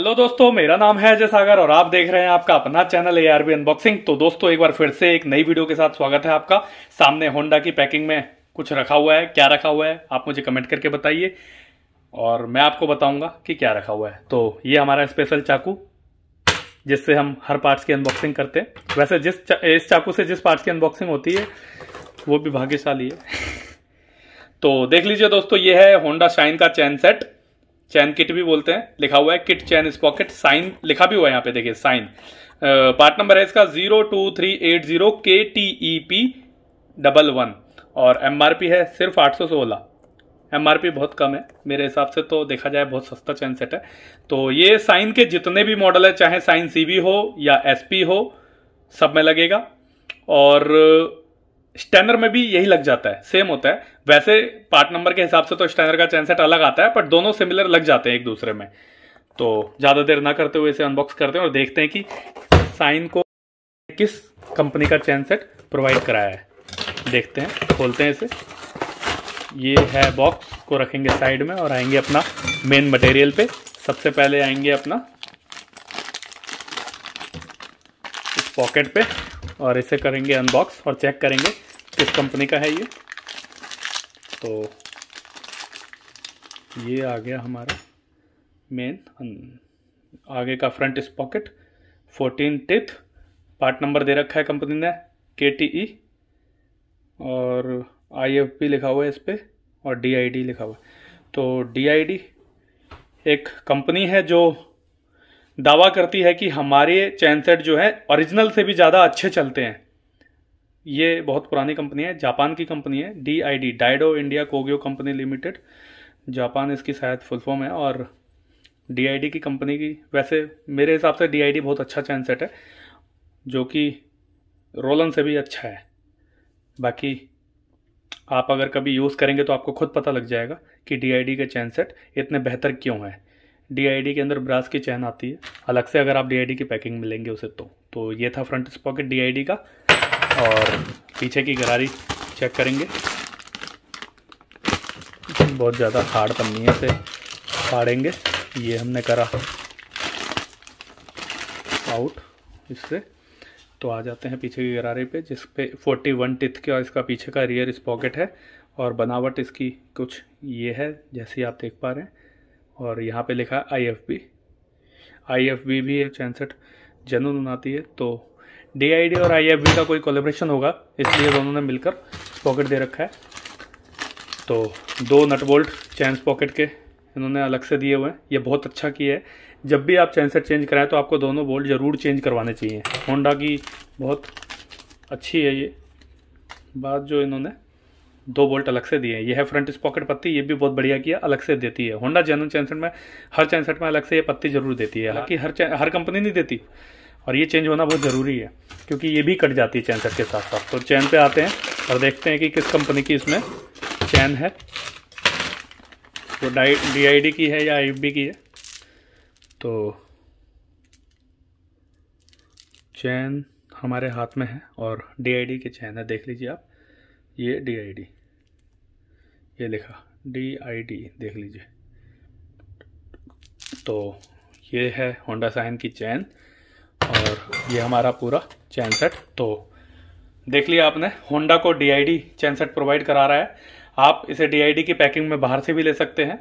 hello दोस्तों मेरा नाम है अजय सागर और आप देख रहे हैं आपका अपना चैनल ए आर अनबॉक्सिंग तो दोस्तों एक बार फिर से एक नई वीडियो के साथ स्वागत है आपका सामने होंडा की पैकिंग में कुछ रखा हुआ है क्या रखा हुआ है आप मुझे कमेंट करके बताइए और मैं आपको बताऊंगा कि क्या रखा हुआ है तो ये हमारा स्पेशल चाकू जिससे हम हर पार्ट्स की अनबॉक्सिंग करते हैं वैसे जिस चा, इस चाकू से जिस पार्ट्स की अनबॉक्सिंग होती है वो भी भाग्यशाली है तो देख लीजिए दोस्तों ये है होंडा शाइन का चैन सेट चैन किट भी बोलते हैं लिखा हुआ है किट चैन इस पॉकेट साइन लिखा भी हुआ है यहाँ पे देखिए साइन पार्ट नंबर है इसका zero two three eight zero K T E P double one और एम आर पी है सिर्फ आठ सौ सोलह एम आर पी बहुत कम है मेरे हिसाब से तो देखा जाए बहुत सस्ता चैन सेट है तो ये साइन के जितने भी मॉडल है चाहे साइन सी हो या एस हो सब में लगेगा और स्टैनर में भी यही लग जाता है सेम होता है वैसे पार्ट नंबर के हिसाब से तो स्टैनर का चैनसेट अलग आता है बट दोनों सिमिलर लग जाते हैं एक दूसरे में तो ज़्यादा देर ना करते हुए इसे अनबॉक्स करते हैं और देखते हैं कि साइन को किस कंपनी का चैनसेट प्रोवाइड कराया है देखते हैं खोलते हैं इसे ये है बॉक्स को रखेंगे साइड में और आएंगे अपना मेन मटेरियल पे सबसे पहले आएंगे अपना इस पॉकेट पे और इसे करेंगे अनबॉक्स और चेक करेंगे किस कंपनी का है ये तो ये आ गया हमारा मेन आगे का फ्रंट इस pocket fourteen teeth part number दे रखा है कंपनी ने के टी ई और आई एफ पी लिखा हुआ है इस पर और डी आई डी लिखा हुआ है तो डी आई डी एक कंपनी है जो दावा करती है कि हमारे चैन सेट जो है ओरिजिनल से भी ज़्यादा अच्छे चलते हैं ये बहुत पुरानी कंपनी है जापान की कंपनी है D I D Daido India Kogyo company limited Japan इसकी शायद फुल फॉर्म है और डी आई डी की कंपनी की वैसे मेरे हिसाब से डी आई डी बहुत अच्छा चैन सेट है जो कि रोलन से भी अच्छा है बाकी आप अगर कभी यूज़ करेंगे तो आपको खुद पता लग जाएगा कि डी आई डी के चैन सेट इतने बेहतर क्यों हैं डी के अंदर ब्रास की चैन आती है अलग से अगर आप डी की पैकिंग में लेंगे उसे तो तो ये था फ्रंट पॉकेट डी का और पीछे की गरारी चेक करेंगे बहुत ज़्यादा हार्ड पन्नी से फाड़ेंगे ये हमने करा आउट इससे तो आ जाते हैं पीछे की गरारी पे जिस पे 41 टिथ के और इसका पीछे का रियर इस पॉकेट है और बनावट इसकी कुछ ये है जैसी आप देख पा रहे हैं और यहाँ पे लिखा है I F B I F B भी एक चैनसेट जनून बनाती है तो डी आई डी और आई एफ बी का कोई कोलेब्रेशन होगा इसलिए दोनों ने मिलकर पॉकेट दे रखा है तो दो नट बोल्ट चैंस पॉकेट के इन्होंने अलग से दिए हुए हैं ये बहुत अच्छा किया है जब भी आप चैंसर चेंज कराएं तो आपको दोनों बोल्ट ज़रूर चेंज करवाने चाहिए होंडा की बहुत अच्छी है ये बात जो इन्होंने दो बोल्ट अलग से दिए हैं ये है फ्रंट स्पॉकेट पत्ती ये भी बहुत बढ़िया किया अलग से देती है होंडा जेनवन चैनसेट में हर चैनसेट में अलग से ये पत्ती जरूर देती है हालांकि हर हर कंपनी नहीं देती और ये चेंज होना बहुत ज़रूरी है क्योंकि ये भी कट जाती है चैनसेट के साथ साथ तो चैन पे आते हैं और देखते हैं कि किस कंपनी की इसमें चैन है वो डी आई डी की है या आई की है तो चैन हमारे हाथ में है और डी आई डी चैन है देख लीजिए आप ये डी आई डी ये लिखा डी आई डी देख लीजिए तो ये है होंडा साइन की चैन और ये हमारा पूरा चैन सेट तो देख लिया आपने होंडा को D I D chain set provide करा रहा है आप इसे डी आई डी की पैकिंग में बाहर से भी ले सकते हैं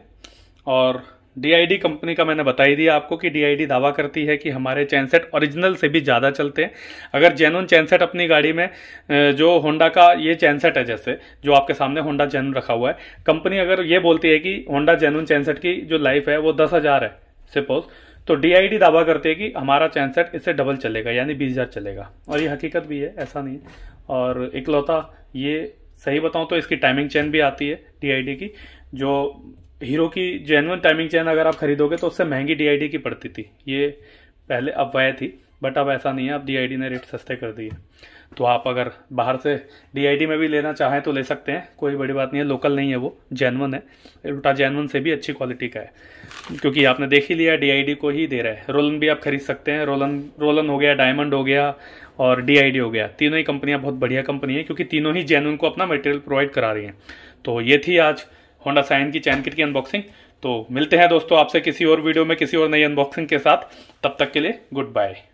और डीआईडी कंपनी का मैंने बताई दिया आपको कि डीआईडी दावा करती है कि हमारे चैनसेट ओरिजिनल से भी ज़्यादा चलते हैं अगर जेनुन चैनसेट अपनी गाड़ी में जो होंडा का ये चैनसेट है जैसे जो आपके सामने होंडा जेनुन रखा हुआ है कंपनी अगर ये बोलती है कि होंडा जेनुन चैनसेट की जो लाइफ है वो दस हज़ार है सपोज तो डीआईडी दावा करती है कि हमारा चैनसेट इससे डबल चलेगा यानी बीस हज़ार चलेगा और ये हकीकत भी है ऐसा नहीं है और इकलौता ये सही बताऊँ तो इसकी टाइमिंग चैन भी आती है डी की जो हीरो की जेनुअन टाइमिंग चैन अगर आप खरीदोगे तो उससे महंगी डी की पड़ती थी ये पहले अब वह थी बट अब ऐसा नहीं है अब डी ने रेट सस्ते कर दिए तो आप अगर बाहर से डी में भी लेना चाहें तो ले सकते हैं कोई बड़ी बात नहीं है लोकल नहीं है वो जैनवन है उल्टा जैनवन से भी अच्छी क्वालिटी का है क्योंकि आपने देख ही लिया डी को ही दे रहा है रोलन भी आप खरीद सकते हैं रोलन रोलन हो गया डायमंड हो गया और डी हो गया तीनों ही कंपनियाँ बहुत बढ़िया कंपनी है क्योंकि तीनों ही जेनवन को अपना मटेरियल प्रोवाइड करा रही हैं तो ये थी आज होंडा साइन की चैन किट की अनबॉक्सिंग तो मिलते हैं दोस्तों आपसे किसी और वीडियो में किसी और नई अनबॉक्सिंग के साथ तब तक के लिए गुड बाय